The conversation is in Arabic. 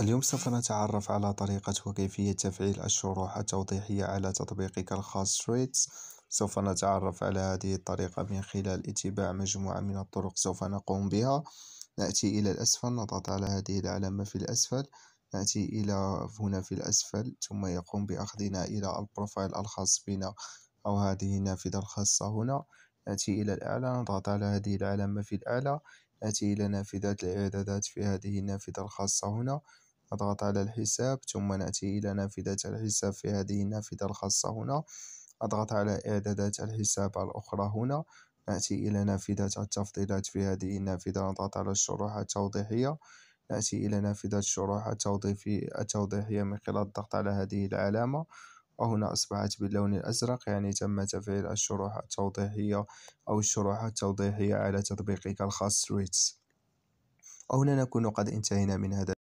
اليوم سوف نتعرف على طريقة وكيفية تفعيل الشروح التوضيحية على تطبيقك الخاص تريدز سوف نتعرف على هذه الطريقة من خلال اتباع مجموعة من الطرق سوف نقوم بها نأتي إلى الأسفل نضغط على هذه العلامة في الأسفل نأتي إلى هنا في الأسفل ثم يقوم بأخذنا إلى البروفايل الخاص بنا أو هذه النافذة الخاصة هنا نأتي إلى الأعلى نضغط على هذه العلامة في الأعلى آتي إلى نافذة الإعدادات في هذه النافذة الخاصة هنا أضغط على الحساب ثم نأتي إلى نافذة الحساب في هذه النافذة الخاصة هنا أضغط على إعدادات الحساب الأخرى هنا نأتي إلى نافذة التفضيلات في هذه النافذة نضغط على الشروح التوضيحية نأتي إلى نافذة الشروح التوضيحية من خلال الضغط على هذه العلامة وهنا أصبحت باللون الأزرق يعني تم تفعيل الشروح التوضيحية أو الشروح التوضيحية على تطبيقك الخاص ريدز وهنا نكون قد انتهينا من هذا